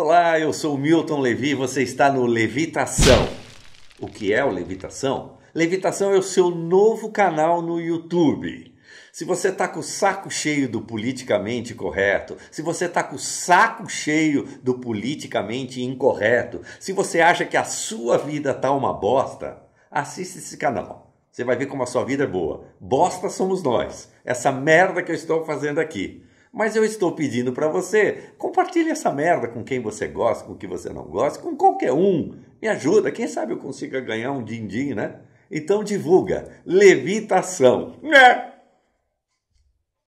Olá, eu sou Milton Levi, você está no Levitação. O que é o Levitação? Levitação é o seu novo canal no YouTube. Se você está com o saco cheio do politicamente correto, se você está com o saco cheio do politicamente incorreto, se você acha que a sua vida tá uma bosta, assista esse canal. Você vai ver como a sua vida é boa. Bosta somos nós. Essa merda que eu estou fazendo aqui. Mas eu estou pedindo para você, compartilhe essa merda com quem você gosta, com quem você não gosta, com qualquer um. Me ajuda, quem sabe eu consiga ganhar um din-din, né? Então divulga, levitação. Né?